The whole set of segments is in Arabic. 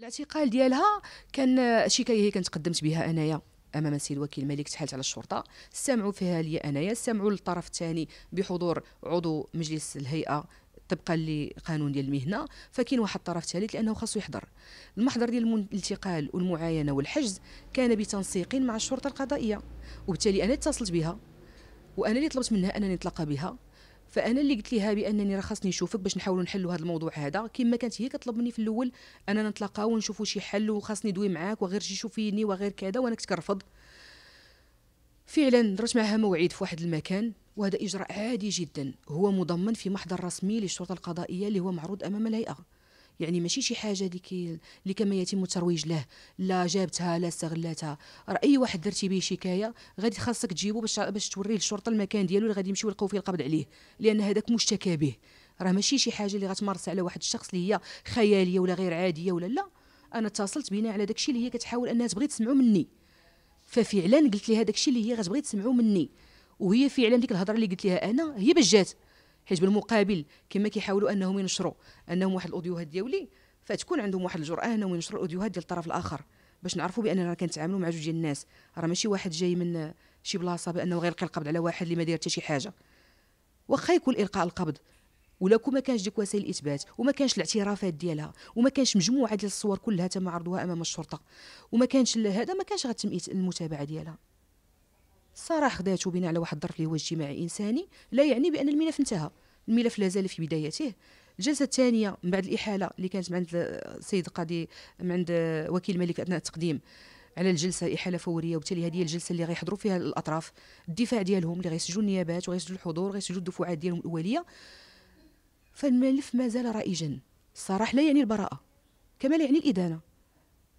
الاعتقال ديالها كان شكايه هي كانت قدمت بها انايا امام السيد وكيل الملك تحالت على الشرطه استمعوا فيها لي انايا استمعوا للطرف الثاني بحضور عضو مجلس الهيئه طبقا لقانون ديال المهنه فكاين واحد الطرف ثالث لانه خاصو يحضر المحضر ديال الانتقال والمعاينه والحجز كان بتنسيق مع الشرطه القضائيه وبالتالي انا اتصلت بها وانا اللي طلبت منها انني نتلاقى بها فانا اللي قلت لها بانني راه خاصني نشوفك باش نحاولوا نحلوا هذا الموضوع هذا كما كانت هي كطلب مني في الاول اننا نتلاقاو ونشوفوا شي حل وخاصني ندوي معاك وغير شي شوفيني وغير كذا وانا كنت كنرفض فعلا درت معها موعد في واحد المكان وهذا اجراء عادي جدا هو مضمن في محضر رسمي للشرطه القضائيه اللي هو معروض امام الهيئه يعني ماشي شي حاجه اللي كي اللي كما يتم الترويج له لا جابتها لا استغلتها راه اي واحد درتي به شكايه غادي خاصك تجيبو باش باش توريه للشرطه المكان ديالو اللي غادي يمشيو يلقاو فيه القبض عليه لان هذاك مشتكى به راه ماشي شي حاجه اللي غتمارس على واحد الشخص اللي هي خياليه ولا غير عاديه ولا لا انا اتصلت بينا على داكشي اللي هي كتحاول انها تبغي تسمعو مني ففعلا قلت لها داكشي اللي هي غتبغي تسمعو مني وهي فعلا ديك الهضره اللي قلت لها انا هي باش جات حيت بالمقابل كما كيحاولوا انهم ينشروا انهم واحد الاوديوهات ديالي فتكون عندهم واحد الجرأه انهم ينشروا الاوديوهات ديال الطرف الاخر باش نعرفوا باننا كنتعاملوا مع جوج ديال الناس راه ماشي واحد جاي من شي بلاصه بانه غير يلقي القبض على واحد اللي ما داير حتى شي حاجه واخا يكون القاء القبض ولا كون ما كانش ديك وسائل الاثبات وما كانش الاعترافات ديالها وما كانش مجموعه ديال الصور كلها تم عرضها امام الشرطه وما كانش هذا ما كانش غتم المتابعه ديالها صراحة خداتو بناء على واحد الظرف اللي هو اجتماعي انساني لا يعني بان الملف انتهى الملف لا زال في بدايته الجلسه الثانيه من بعد الاحاله اللي كانت عند السيد القاضي عند وكيل الملك اثناء التقديم على الجلسه احاله فوريه وبالتالي هذه هي الجلسه اللي غيحضروا فيها الاطراف الدفاع ديالهم اللي غيسجلوا النيابات وغيسجلوا الحضور وغيسجلوا الدفوعات ديالهم الاوليه فالملف ما زال رائجا الصراح لا يعني البراءه كما لا يعني الادانه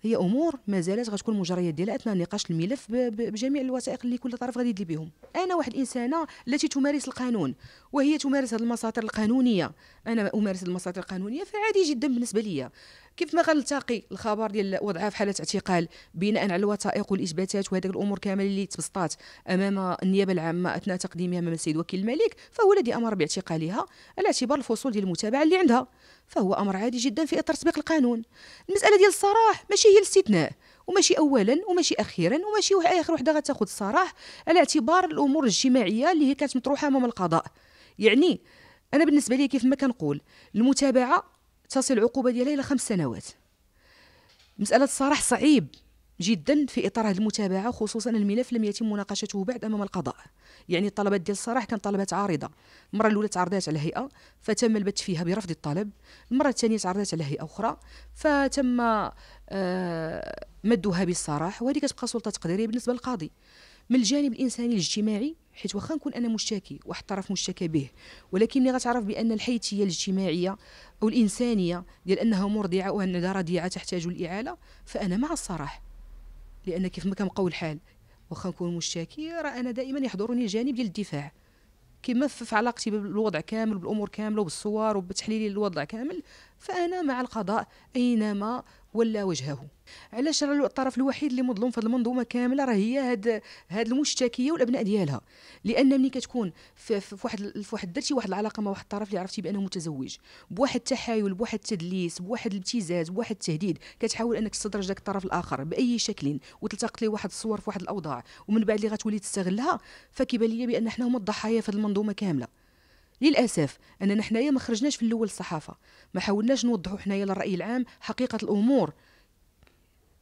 هي امور ما زالت غتكون مجريات ديالها اثناء نقاش الملف بجميع الوثائق اللي كل طرف غادي يدلي بهم انا واحد الانسانه التي تمارس القانون وهي تمارس هذه المساطر القانونيه انا امارس المساطر القانونيه فعادي جدا بالنسبه لي كيف ما غنلتقي الخبر ديال وضعها في حاله اعتقال بناء على الوثائق والاثباتات وهذيك الامور كامل اللي تبسطات امام النيابه العامه اثناء تقديمها امام السيد وكيل الملك فهو الذي امر باعتقالها على اعتبار الفصول ديال المتابعه اللي عندها فهو امر عادي جدا في اطار تطبيق القانون المساله ديال الصراح ماشي هي الاستثناء وماشي اولا وماشي اخيرا وماشي اخر وحده غتاخذ الصراح على اعتبار الامور الاجتماعيه اللي هي كانت مطروحه امام القضاء يعني انا بالنسبه لي كيف ما كنقول المتابعه تصل العقوبة ديالها إلى خمس سنوات مسألة الصراح صعيب جدا في اطار هذه المتابعه خصوصا الملف لم يتم مناقشته بعد امام القضاء يعني الطلبات ديال الصراح كانت طلبات عارضه المره الاولى تعرضات على هيئه فتم البت فيها برفض الطلب المره الثانيه تعرضات على هيئه اخرى فتم آه، مدها بالصراح وهذه كتبقى سلطه تقديريه بالنسبه للقاضي من الجانب الانساني الاجتماعي حيت واخا نكون انا مشتكي واحد الطرف مشتكى به ولكن ملي غتعرف بان الحيثيه الاجتماعيه او الانسانيه ديال انها مرضعه دار رضيعه تحتاج الاعاله فانا مع الصراح لان كيف ما كنبقاو الحال واخا نكون مشتكي راه انا دائما يحضرني الجانب ديال الدفاع كما في علاقتي بالوضع كامل بالامور كامله وبالصور وبتحليلي للوضع كامل فأنا مع القضاء أينما ولا وجهه علاش راه الطرف الوحيد اللي مظلوم في المنظومه كامله راه هي هاد هاد المشتكيه والابناء ديالها لان ملي كتكون في, في واحد في واحد درتي واحد العلاقه مع واحد الطرف اللي عرفتي بانه متزوج بواحد التحايل بواحد التدليس بواحد الابتزاز بواحد التهديد كتحاول انك تستدرج داك الطرف الاخر باي شكل وتلتقط ليه واحد الصور في واحد الاوضاع ومن بعد اللي غتولي تستغلها فكيبان لي بان حنا هما الضحايا في المنظومه كامله للاسف اننا حنايا ما خرجناش في الاول الصحافه ما حاولناش نوضحوا حنايا للراي العام حقيقه الامور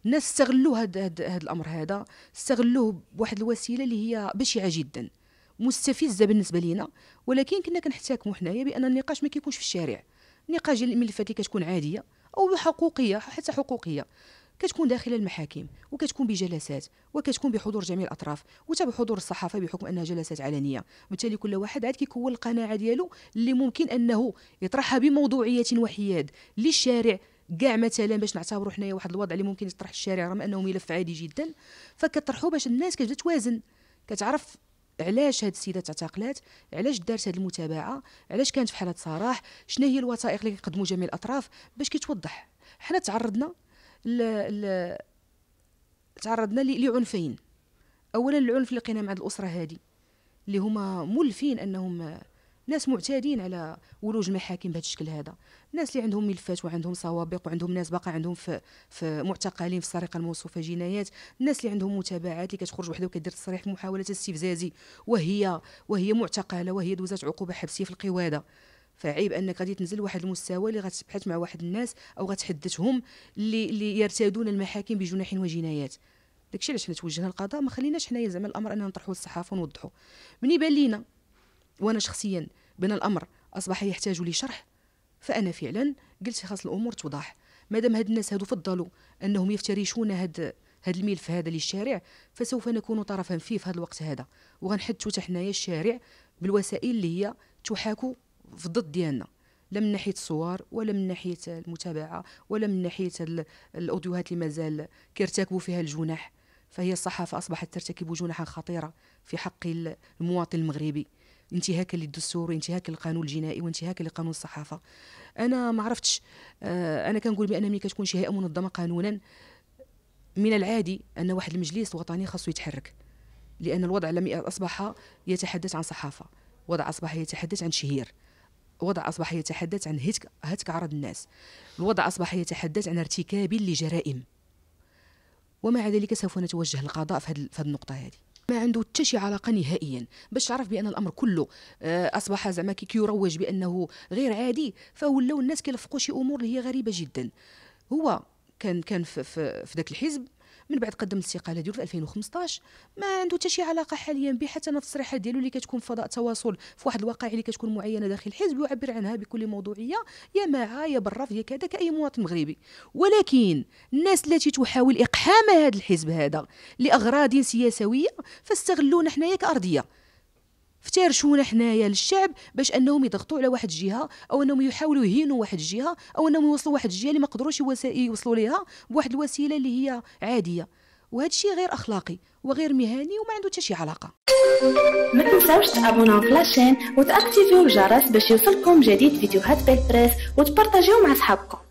الناس استغلوا هذا هاد, هاد الامر هذا استغلوه بواحد الوسيله اللي هي بشعه جدا مستفزه بالنسبه لينا ولكن كنا كنحتاكموا حنايا بان النقاش ما كيكونش في الشارع النقاش ديال الملفات اللي كتكون عاديه او حقوقيه حتى حقوقيه كتكون داخل المحاكم وكتكون بجلسات وكتكون بحضور جميع الاطراف وتا بحضور الصحافه بحكم انها جلسات علنيه وبالتالي كل واحد عاد كيكون القناعه ديالو اللي ممكن انه يطرحها بموضوعيه وحياد للشارع كاع مثلا باش نعتبروا حنايا واحد الوضع اللي ممكن يطرح الشارع رغم انه ملف عادي جدا فكطرحوا باش الناس كتبدا توازن كتعرف علاش هاد السيده تعتقلات علاش دارت هاد المتابعه علاش كانت في حاله صراح شنو هي الوثائق اللي كيقدموا جميع الاطراف باش كيتوضح حنا تعرضنا ل... ل... تعرضنا لعنفين اولا العنف اللي لقينا مع الاسره هذه اللي هما مولفين انهم ناس معتادين على ولوج المحاكم بهذا الشكل هذا ناس اللي عندهم ملفات وعندهم سوابق وعندهم ناس باقا عندهم في, في معتقلين في السرقه الموصوفه جنايات الناس اللي عندهم متابعات اللي كتخرج وحده وكدير تصريح محاوله استفزازي وهي وهي معتقله وهي دوزات عقوبه حبسيه في القواده فعيب انك غادي تنزل واحد المستوى اللي غتبحث مع واحد الناس او غتحدثهم اللي اللي يرتادون المحاكم بجناح وجنايات داكشي علاش حنا توجهنا للقضاء ما خليناش حنايا زعما الامر اننا نطرحوا للصحافه ونوضحوا مني بان لينا وانا شخصيا بان الامر اصبح يحتاج لشرح فانا فعلا قلت خاص الامور توضح مادام هاد الناس هادو فضلوا انهم يفترشون هاد هاد الملف هذا للشارع فسوف نكون طرفا فيه في هاد الوقت هذا وغنحدثوا حتى حنايا الشارع بالوسائل اللي هي تحاكو في الضد ديالنا لا من ناحيه الصور ولا من ناحيه المتابعه ولا من ناحيه الاوديوهات اللي مازال كيرتكبوا فيها الجناح فهي الصحافه اصبحت ترتكب جناحا خطيره في حق المواطن المغربي انتهاكا للدستور وانتهاكا للقانون الجنائي وانتهاكا لقانون الصحافه انا ما عرفتش آه، انا كنقول بان ملي كتكون شي هيئه منظمه قانونا من العادي ان واحد المجلس الوطني خاصو يتحرك لان الوضع لم اصبح يتحدث عن صحافه وضع اصبح يتحدث عن شهير الوضع أصبح يتحدث عن هتك هتك عرض الناس الوضع أصبح يتحدث عن ارتكاب لجرائم ومع ذلك سوف نتوجه للقضاء في هذه النقطة هذه ما عنده حتى شي علاقه نهائيا باش تعرف بان الامر كله آه، اصبح زعما كي كيروج بانه غير عادي فولاو الناس كيلفقوا شي امور اللي هي غريبه جدا هو كان كان في, في, في ذاك الحزب من بعد قدم الاستقاله ديالو في 2015 ما عنده حتى شي علاقه حاليا به حتى التصريحات ديالو اللي كتكون فضاء تواصل في واحد الواقع اللي كتكون معينه داخل الحزب يعبر عنها بكل موضوعيه يا مع يا براف يا كذا كاي مواطن مغربي ولكن الناس التي تحاول اقحام هذا الحزب هذا لاغراض سياسويه فاستغلونا حنايا كارضيه افترشونا حنايا للشعب باش انهم يضغطوا على واحد الجهه او انهم يحاولوا يهينوا واحد الجهه او انهم يوصلوا واحد الجهه اللي ما قدروش يوصلوا ليها بواحد الوسيله اللي هي عاديه وهذا الشيء غير اخلاقي وغير مهني وما عنده حتى شي علاقه ما تنساوش تابوناو في لاشين وتاكتيفيو الجرس باش يوصلكم جديد فيديوهات بالبريس وتبارطاجيو مع صحابكم